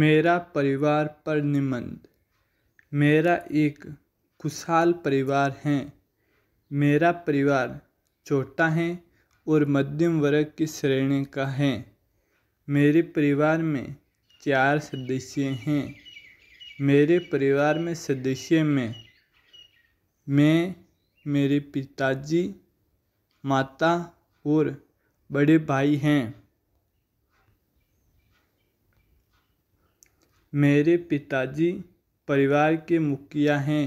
मेरा परिवार पर निबंध मेरा एक खुशहाल परिवार है मेरा परिवार छोटा है और मध्यम वर्ग की श्रेणी का है मेरे परिवार में चार सदस्य हैं मेरे परिवार में सदस्य में मैं मेरे पिताजी माता और बड़े भाई हैं मेरे पिताजी परिवार के मुखिया हैं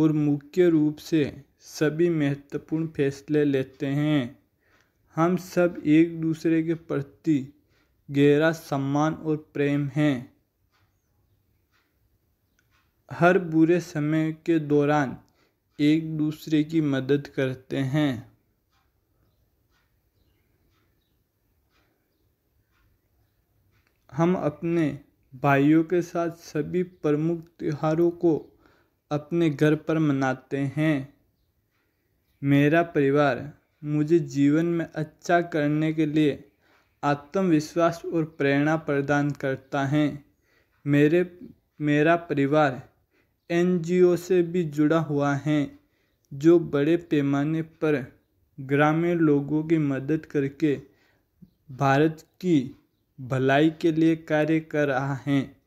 और मुख्य रूप से सभी महत्वपूर्ण फैसले लेते हैं हम सब एक दूसरे के प्रति गहरा सम्मान और प्रेम हैं हर बुरे समय के दौरान एक दूसरे की मदद करते हैं हम अपने भाइयों के साथ सभी प्रमुख त्योहारों को अपने घर पर मनाते हैं मेरा परिवार मुझे जीवन में अच्छा करने के लिए आत्मविश्वास और प्रेरणा प्रदान करता है मेरे मेरा परिवार एन से भी जुड़ा हुआ है जो बड़े पैमाने पर ग्रामीण लोगों की मदद करके भारत की भलाई के लिए कार्य कर रहा है